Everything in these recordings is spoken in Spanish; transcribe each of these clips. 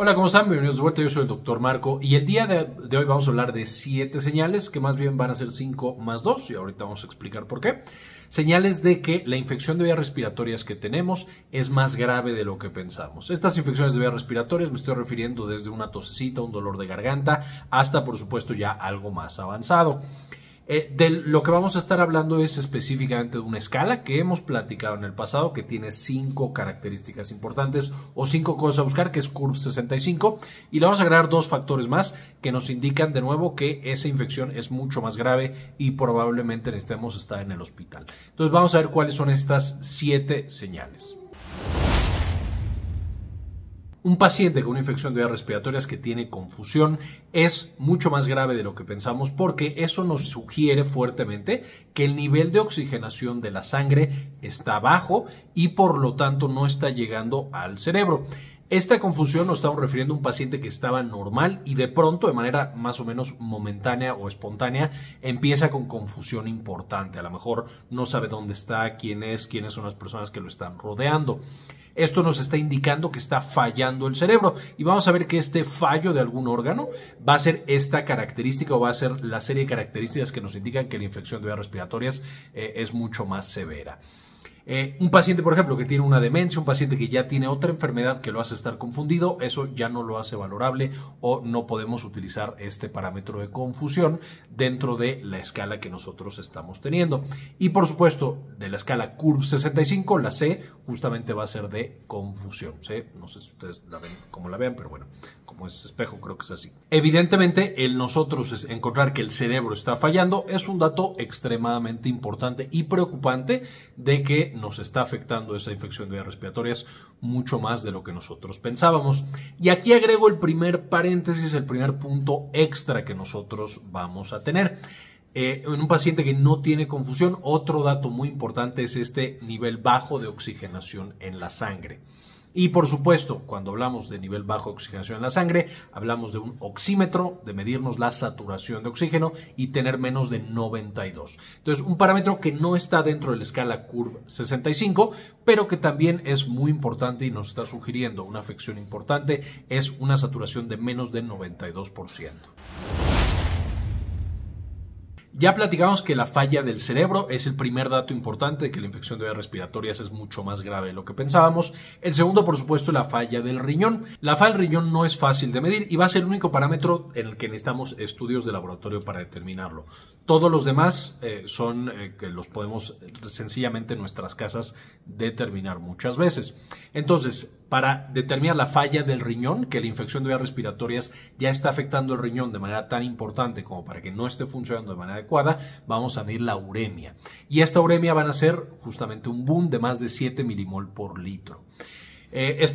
Hola, ¿cómo están? Bienvenidos de vuelta, yo soy el doctor Marco y el día de, hoy vamos a hablar de siete señales, que más bien van a ser 5 más 2 y ahorita vamos a explicar por qué. Señales de que la infección de vías respiratorias que tenemos es más grave de lo que pensamos. Estas infecciones de vías respiratorias me estoy refiriendo desde una tosecita, un dolor de garganta, hasta por supuesto ya algo más avanzado. Eh, de lo que vamos a estar hablando es específicamente de una escala que hemos platicado en el pasado que tiene cinco características importantes o cinco cosas a buscar, que es CURB 65, y le vamos a agregar dos factores más que nos indican de nuevo que esa infección es mucho más grave y probablemente necesitemos estar en el hospital. Entonces vamos a ver cuáles son estas siete señales. Un paciente con una infección de vías respiratorias que tiene confusión es mucho más grave de lo que pensamos porque eso nos sugiere fuertemente que el nivel de oxigenación de la sangre está bajo y por lo tanto no está llegando al cerebro. Esta confusión nos estamos refiriendo a un paciente que estaba normal y de pronto, de manera más o menos momentánea o espontánea, empieza con confusión importante. A lo mejor no sabe dónde está, quién es, quiénes son las personas que lo están rodeando. Esto nos está indicando que está fallando el cerebro y vamos a ver que este fallo de algún órgano va a ser esta característica o va a ser la serie de características que nos indican que la infección de vías respiratorias eh, es mucho más severa. Eh, un paciente, por ejemplo, que tiene una demencia, un paciente que ya tiene otra enfermedad que lo hace estar confundido, eso ya no lo hace valorable o no podemos utilizar este parámetro de confusión dentro de la escala que nosotros estamos teniendo. Y por supuesto, de la escala CURB 65, la C justamente va a ser de confusión. No sé si ustedes la ven como la vean, pero bueno, como es este espejo, creo que es así. Evidentemente, el nosotros encontrar que el cerebro está fallando es un dato extremadamente importante y preocupante de que nos está afectando esa infección de vías respiratorias mucho más de lo que nosotros pensábamos. Y aquí agrego el primer paréntesis, el primer punto extra que nosotros vamos a tener. Eh, en un paciente que no tiene confusión, otro dato muy importante es este nivel bajo de oxigenación en la sangre. Y por supuesto, cuando hablamos de nivel bajo de oxigenación en la sangre, hablamos de un oxímetro, de medirnos la saturación de oxígeno y tener menos de 92. Entonces, un parámetro que no está dentro de la escala Curve 65, pero que también es muy importante y nos está sugiriendo una afección importante, es una saturación de menos de 92%. Ya platicamos que la falla del cerebro es el primer dato importante de que la infección de vías respiratorias es mucho más grave de lo que pensábamos. El segundo, por supuesto, la falla del riñón. La falla del riñón no es fácil de medir y va a ser el único parámetro en el que necesitamos estudios de laboratorio para determinarlo. Todos los demás eh, son eh, que los podemos eh, sencillamente en nuestras casas determinar muchas veces. Entonces, para determinar la falla del riñón, que la infección de vías respiratorias ya está afectando el riñón de manera tan importante como para que no esté funcionando de manera vamos a medir la uremia. Y esta uremia van a ser justamente un boom de más de 7 milimol por litro. Eh,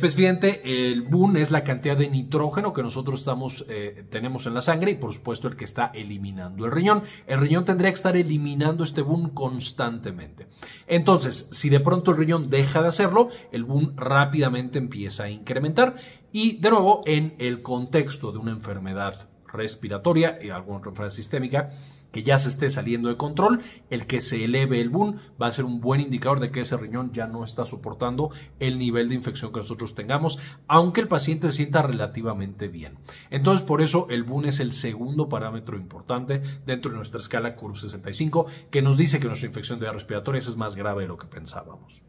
el boom es la cantidad de nitrógeno que nosotros estamos, eh, tenemos en la sangre y por supuesto el que está eliminando el riñón. El riñón tendría que estar eliminando este boom constantemente. Entonces, si de pronto el riñón deja de hacerlo, el boom rápidamente empieza a incrementar y de nuevo en el contexto de una enfermedad respiratoria y alguna enfermedad sistémica, que ya se esté saliendo de control, el que se eleve el boom va a ser un buen indicador de que ese riñón ya no está soportando el nivel de infección que nosotros tengamos, aunque el paciente se sienta relativamente bien. Entonces, por eso el boom es el segundo parámetro importante dentro de nuestra escala CURV 65, que nos dice que nuestra infección de respiratorias es más grave de lo que pensábamos.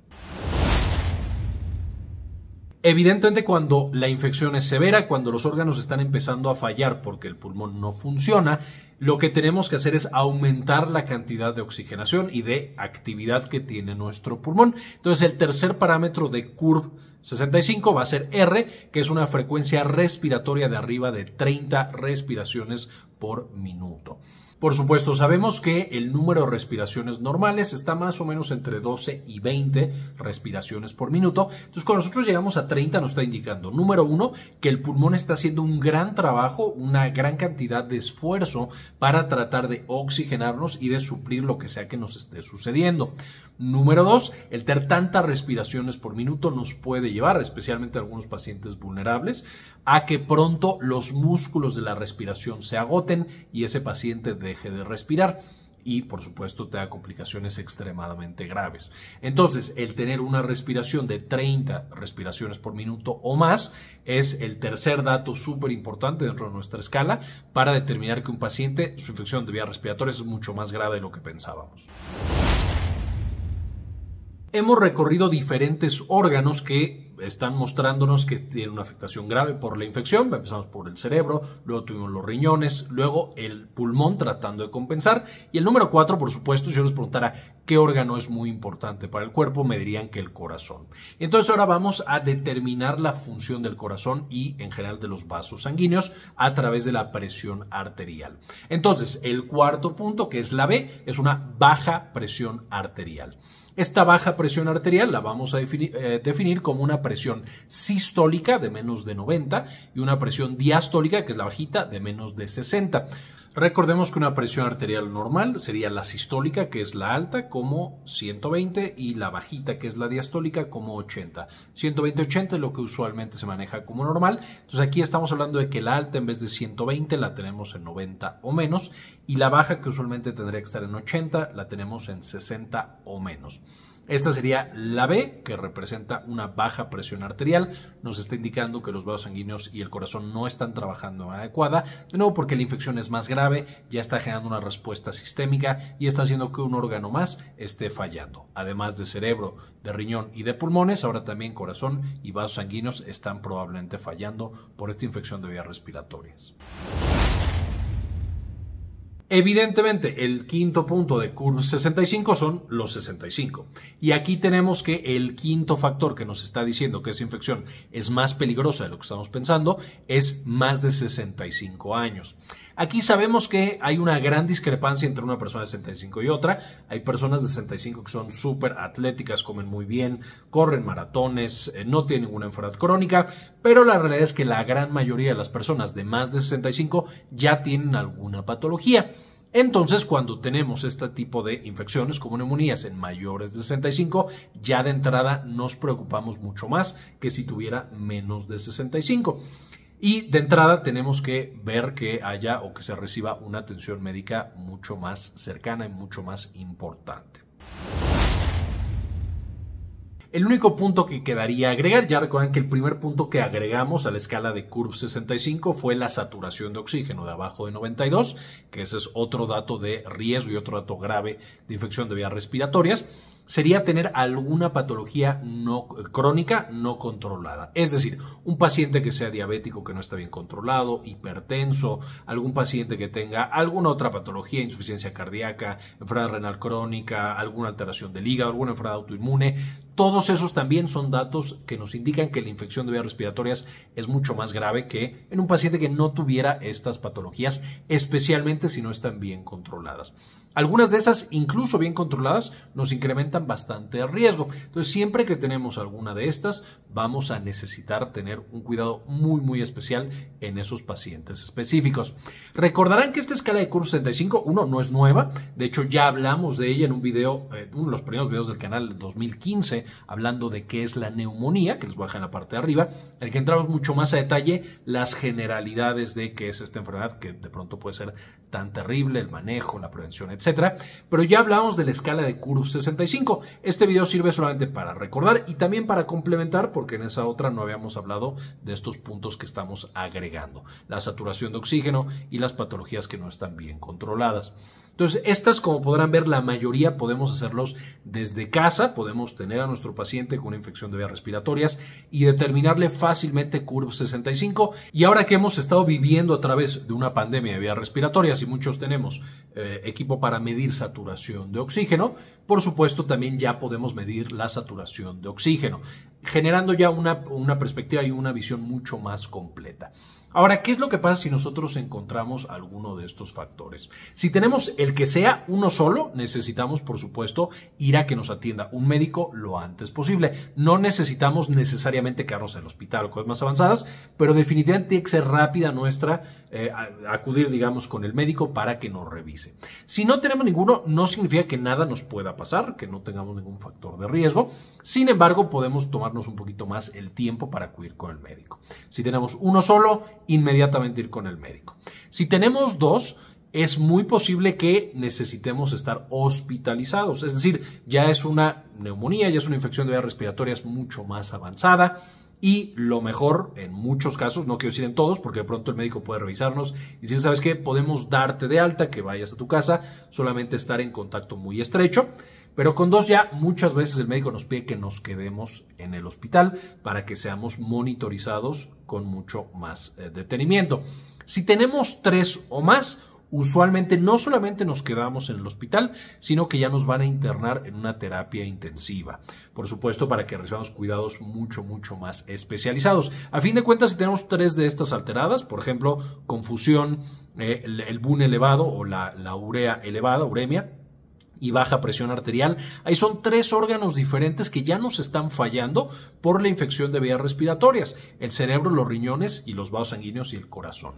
Evidentemente cuando la infección es severa, cuando los órganos están empezando a fallar porque el pulmón no funciona, lo que tenemos que hacer es aumentar la cantidad de oxigenación y de actividad que tiene nuestro pulmón. Entonces, el tercer parámetro de CURB 65 va a ser R, que es una frecuencia respiratoria de arriba de 30 respiraciones por minuto. Por supuesto, sabemos que el número de respiraciones normales está más o menos entre 12 y 20 respiraciones por minuto. Entonces, cuando nosotros llegamos a 30 nos está indicando, número uno, que el pulmón está haciendo un gran trabajo, una gran cantidad de esfuerzo para tratar de oxigenarnos y de suplir lo que sea que nos esté sucediendo. Número dos, el tener tantas respiraciones por minuto nos puede llevar, especialmente a algunos pacientes vulnerables, a que pronto los músculos de la respiración se agoten y ese paciente de deje de respirar y por supuesto te da complicaciones extremadamente graves. Entonces, el tener una respiración de 30 respiraciones por minuto o más es el tercer dato súper importante dentro de nuestra escala para determinar que un paciente, su infección de vías respiratorias es mucho más grave de lo que pensábamos. Hemos recorrido diferentes órganos que están mostrándonos que tiene una afectación grave por la infección. Empezamos por el cerebro, luego tuvimos los riñones, luego el pulmón tratando de compensar. Y el número cuatro, por supuesto, si yo les preguntara qué órgano es muy importante para el cuerpo, me dirían que el corazón. Entonces ahora vamos a determinar la función del corazón y en general de los vasos sanguíneos a través de la presión arterial. Entonces, el cuarto punto, que es la B, es una baja presión arterial. Esta baja presión arterial la vamos a eh, definir, como una presión sistólica de menos de 90 y una presión diastólica, que es la bajita, de menos de 60. Recordemos que una presión arterial normal sería la sistólica, que es la alta, como 120, y la bajita, que es la diastólica, como 80. 120-80 es lo que usualmente se maneja como normal. Entonces aquí estamos hablando de que la alta en vez de 120 la tenemos en 90 o menos, y la baja, que usualmente tendría que estar en 80, la tenemos en 60 o menos. Esta sería la B, que representa una baja presión arterial. Nos está indicando que los vasos sanguíneos y el corazón no están trabajando adecuada. De nuevo, porque la infección es más grave, ya está generando una respuesta sistémica y está haciendo que un órgano más esté fallando. Además de cerebro, de riñón y de pulmones, ahora también corazón y vasos sanguíneos están probablemente fallando por esta infección de vías respiratorias. Evidentemente, el quinto punto de Curve 65 son los 65. Y aquí tenemos que el quinto factor que nos está diciendo que esa infección es más peligrosa de lo que estamos pensando es más de 65 años. Aquí sabemos que hay una gran discrepancia entre una persona de 65 y otra. Hay personas de 65 que son súper atléticas, comen muy bien, corren maratones, eh, no tienen ninguna enfermedad crónica, pero la realidad es que la gran mayoría de las personas de más de 65 ya tienen alguna patología. Entonces, cuando tenemos este tipo de infecciones como neumonías en mayores de 65, ya de entrada nos preocupamos mucho más que si tuviera menos de 65. Y de entrada tenemos que ver que haya o que se reciba una atención médica mucho más cercana y mucho más importante. El único punto que quedaría agregar, ya recuerdan que el primer punto que agregamos a la escala de Curve 65 fue la saturación de oxígeno de abajo de 92, que ese es otro dato de riesgo y otro dato grave de infección de vías respiratorias sería tener alguna patología no, crónica no controlada. Es decir, un paciente que sea diabético que no está bien controlado, hipertenso, algún paciente que tenga alguna otra patología, insuficiencia cardíaca, enfermedad renal crónica, alguna alteración de hígado, alguna enfermedad autoinmune, todos esos también son datos que nos indican que la infección de vías respiratorias es mucho más grave que en un paciente que no tuviera estas patologías, especialmente si no están bien controladas. Algunas de esas, incluso bien controladas, nos incrementan bastante el riesgo. Entonces, siempre que tenemos alguna de estas, vamos a necesitar tener un cuidado muy, muy especial en esos pacientes específicos. Recordarán que esta escala de Curve 65 1 no es nueva. De hecho, ya hablamos de ella en un video, en eh, uno de los primeros videos del canal 2015 hablando de qué es la neumonía, que les voy a dejar en la parte de arriba, en el que entramos mucho más a detalle las generalidades de qué es esta enfermedad, que de pronto puede ser tan terrible, el manejo, la prevención, etcétera. Pero ya hablamos de la escala de Curve 65. Este video sirve solamente para recordar y también para complementar, porque en esa otra no habíamos hablado de estos puntos que estamos agregando, la saturación de oxígeno y las patologías que no están bien controladas. Entonces, estas, como podrán ver, la mayoría podemos hacerlos desde casa, podemos tener a nuestro paciente con una infección de vías respiratorias y determinarle fácilmente Curve 65. Y ahora que hemos estado viviendo a través de una pandemia de vías respiratorias, si muchos tenemos eh, equipo para medir saturación de oxígeno, por supuesto también ya podemos medir la saturación de oxígeno, generando ya una, una perspectiva y una visión mucho más completa. Ahora, ¿qué es lo que pasa si nosotros encontramos alguno de estos factores? Si tenemos el que sea uno solo, necesitamos, por supuesto, ir a que nos atienda un médico lo antes posible. No necesitamos necesariamente quedarnos en el hospital o cosas más avanzadas, pero definitivamente tiene que ser rápida nuestra eh, acudir, digamos, con el médico para que nos revise. Si no tenemos ninguno, no significa que nada nos pueda pasar, que no tengamos ningún factor de riesgo. Sin embargo, podemos tomarnos un poquito más el tiempo para acudir con el médico. Si tenemos uno solo, inmediatamente ir con el médico. Si tenemos dos, es muy posible que necesitemos estar hospitalizados. Es decir, ya es una neumonía, ya es una infección de vías respiratorias mucho más avanzada y lo mejor, en muchos casos, no quiero decir en todos, porque de pronto el médico puede revisarnos y si ¿sabes qué? Podemos darte de alta, que vayas a tu casa, solamente estar en contacto muy estrecho. Pero con dos ya muchas veces el médico nos pide que nos quedemos en el hospital para que seamos monitorizados con mucho más eh, detenimiento. Si tenemos tres o más, usualmente no solamente nos quedamos en el hospital, sino que ya nos van a internar en una terapia intensiva. Por supuesto, para que recibamos cuidados mucho, mucho más especializados. A fin de cuentas, si tenemos tres de estas alteradas, por ejemplo, confusión, eh, el, boom BUN elevado o la urea elevada, uremia, y baja presión arterial. Ahí son tres órganos diferentes que ya nos están fallando por la infección de vías respiratorias, el cerebro, los riñones y los vasos sanguíneos y el corazón.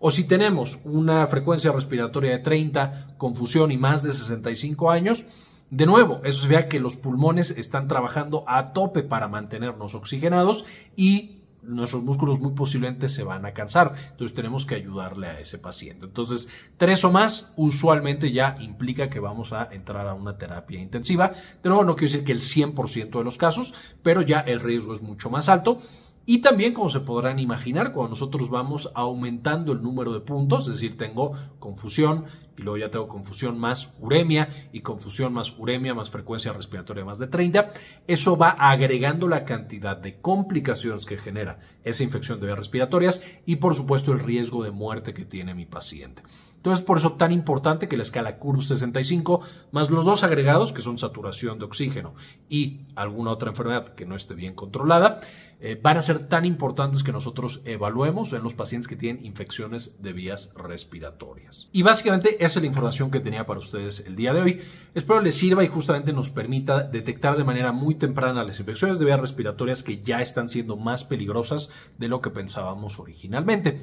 O si tenemos una frecuencia respiratoria de 30, confusión y más de 65 años, de nuevo, eso se vea que los pulmones están trabajando a tope para mantenernos oxigenados y nuestros músculos muy posiblemente se van a cansar. Entonces tenemos que ayudarle a ese paciente. Entonces, tres o más usualmente ya implica que vamos a entrar a una terapia intensiva. De nuevo, no quiero decir que el 100% de los casos, pero ya el riesgo es mucho más alto. Y también, como se podrán imaginar, cuando nosotros vamos aumentando el número de puntos, es decir, tengo confusión, y luego ya tengo confusión más uremia y confusión más uremia más frecuencia respiratoria más de 30. Eso va agregando la cantidad de complicaciones que genera esa infección de vías respiratorias y por supuesto el riesgo de muerte que tiene mi paciente. Entonces, por eso tan importante que la escala CURB 65 más los dos agregados que son saturación de oxígeno y alguna otra enfermedad que no esté bien controlada, eh, van a ser tan importantes que nosotros evaluemos en los pacientes que tienen infecciones de vías respiratorias. Y básicamente esa es la información que tenía para ustedes el día de hoy. Espero les sirva y justamente nos permita detectar de manera muy temprana las infecciones de vías respiratorias que ya están siendo más peligrosas de lo que pensábamos originalmente.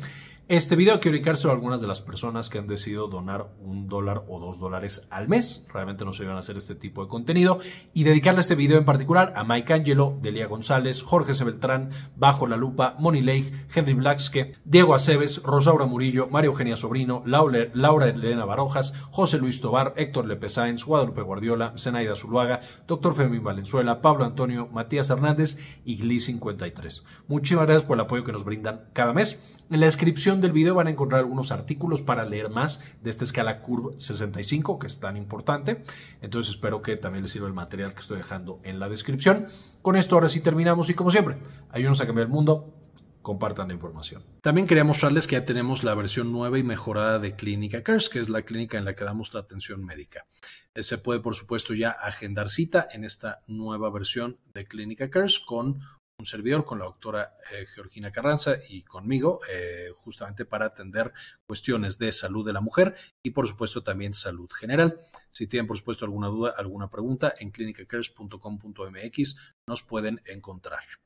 Este video quiero dedicarse a algunas de las personas que han decidido donar un dólar o dos dólares al mes. Realmente no se iban a hacer este tipo de contenido. Y dedicarle este video en particular a Mike Angelo, Delia González, Jorge Sebeltrán, Bajo la Lupa, Moni Leigh, Henry Blackske, Diego Aceves, Rosaura Murillo, María Eugenia Sobrino, Laura, Laura Elena Barojas, José Luis Tobar, Héctor Lepe Sáenz, Guadalupe Guardiola, Zenaida Zuluaga, Doctor Fermín Valenzuela, Pablo Antonio, Matías Hernández y Gli 53. Muchísimas gracias por el apoyo que nos brindan cada mes. En la descripción del video van a encontrar algunos artículos para leer más de esta escala Curve 65 que es tan importante. Entonces espero que también les sirva el material que estoy dejando en la descripción. Con esto ahora sí terminamos y como siempre, ayúdenos a cambiar el mundo compartan la información. También quería mostrarles que ya tenemos la versión nueva y mejorada de Clínica CARES, que es la clínica en la que damos la atención médica. Eh, se puede, por supuesto, ya agendar cita en esta nueva versión de Clínica CARES con servidor, con la doctora eh, Georgina Carranza y conmigo, eh, justamente para atender cuestiones de salud de la mujer y por supuesto también salud general. Si tienen por supuesto alguna duda, alguna pregunta, en clinicacares.com.mx nos pueden encontrar.